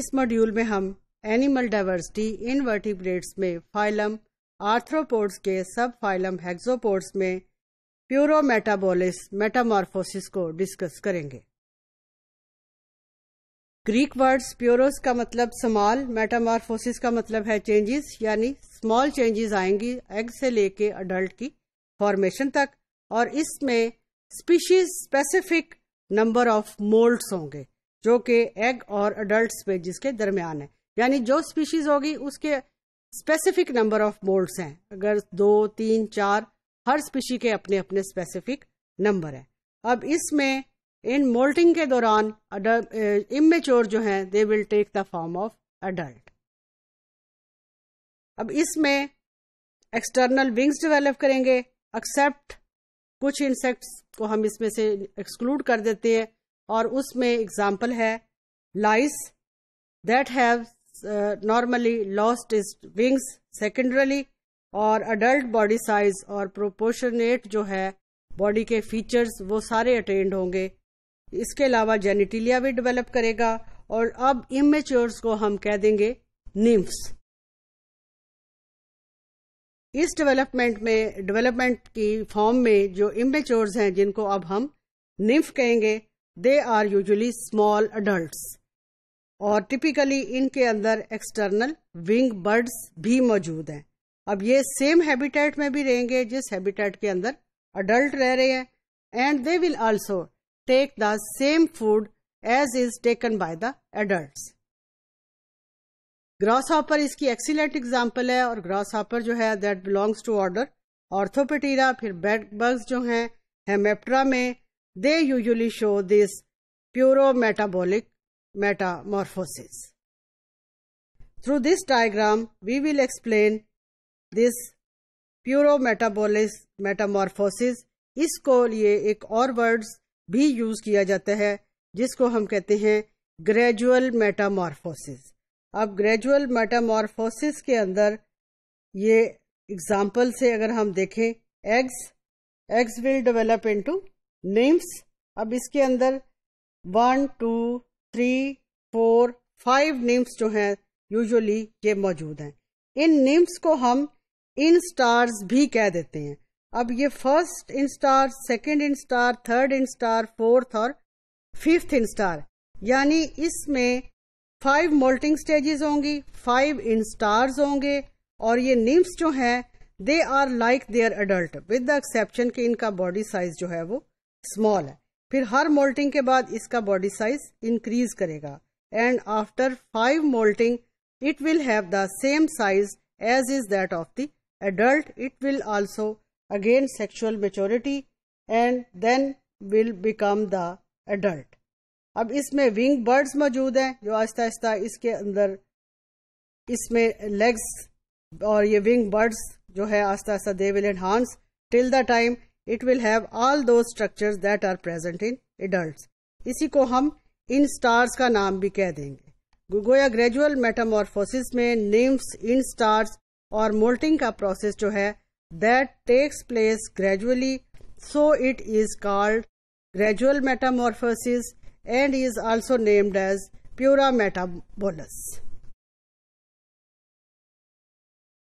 इस मॉड्यूल में हम एनिमल डाइवर्सिटी इन वर्टिब्रेट्स में फाइलम आर्थ्रोपोड्स के सब फाइलम हेक्सोपोड्स में प्यूरो मेटाबोलिस मेटामॉर्फोसिस को डिस्कस करेंगे ग्रीक वर्ड्स प्योरोस का मतलब स्मॉल मेटामॉर्फोसिस का मतलब है चेंजेस यानी स्मॉल चेंजेस आएंगी एग से लेके अडल्ट की फॉर्मेशन तक और इसमें species specific number of moults होंगे जो कि एग और अडल्ट स्पेजिस के दरमियान है यानी जो स्पीशीज होगी उसके स्पेसिफिक नंबर ऑफ मोल्ड्स हैं अगर दो तीन चार हर स्पीशी के अपने अपने स्पेसिफिक नंबर है अब इसमें इन मोल्टिंग के दौरान इमेच्योर जो है they will take the form of adult अब इसमें एक्सटर्नल विंग्स डेवलप करेंगे एक्सेप्ट कुछ इंसेक्ट्स को हम इसमें से एक्सक्लूड कर देते हैं और उसमें एग्जाम्पल है lice that have normally lost is wings secondarily और अडल्ट बॉडी साइज और प्रोपोर्शनेट जो है बॉडी के फीचर्स वो सारे अटेंड होंगे इसके अलावा जेनिटिलिया भी डेवलप करेगा और अब इमेच्योर्स को हम कह देंगे निम्फ्स इस डेवलपमेंट में डेवलपमेंट की फॉर्म में जो इमेच्योर्स हैं जिनको अब हम निम्फ कहेंगे they are usually small adult और टिपिकली इनके अंदर एक्सटर्नल विंग बर्ड्स भी मौजूद हैं अब ये सेम हैबिटेट में भी रहेंगे जिस हैबिटेट के अंदर अडल्ट रह रहे हैं and they will also take the same food as is taken by the adult grasshopper इसकी एक्सीलेंट एग्जाम्पल है और ग्रॉस हॉपर जो है that belongs to order Orthoptera फिर बेड बर्ग जो हैं हेमेप्ट्रा में They usually show this pyrometabolic metamorphosis. Through this diagram, we will explain this pyrometabolic metamorphosis. इसको लिए एक और वर्ड्स भी यूज किया जाता है जिसको हम कहते हैं ग्रेजुअल मेटामॉर्फोसिस अब ग्रेजुअल मेटामॉर्फोसिस के अंदर ये एग्जाम्पल से अगर हम देखें eggs eggs will develop into nymphs अब इसके अंदर one two three four five nymphs जो हैं यूजुअली ये मौजूद हैं इन नेम्स को हम इन स्टार्स भी कह देते हैं अब ये first instar second instar third instar fourth और फिफ्थ इन स्टार यानी इसमें फाइव मोल्टिंग स्टेजेस होंगी फाइव इन स्टार्स होंगे और ये नेम्स जो हैं they are like their adult with the exception कि इनका बॉडी साइज जो है वो स्मॉल है फिर हर मोल्टिंग के बाद इसका बॉडी साइज इंक्रीज करेगा and after five moulting it will have the same size as is that of the adult it will also again sexual maturity and then will become the adult अब इसमें wing birds मौजूद हैं जो आहिस्ता आहिस्ता इसके अंदर इसमें लेग्स और ये विंग बर्ड्स जो है आस्ता आस्ता they will enhance till the time it will have all those structures that are present in adults. इसी को हम इन स्टार्स का नाम भी कह देंगे गोया ग्रेजुअल मेटामॉर्फोसिस में निम्स इन स्टार्स और मोल्टिंग का प्रोसेस जो है that takes place gradually so it is called gradual metamorphosis and is also named as pura metabolous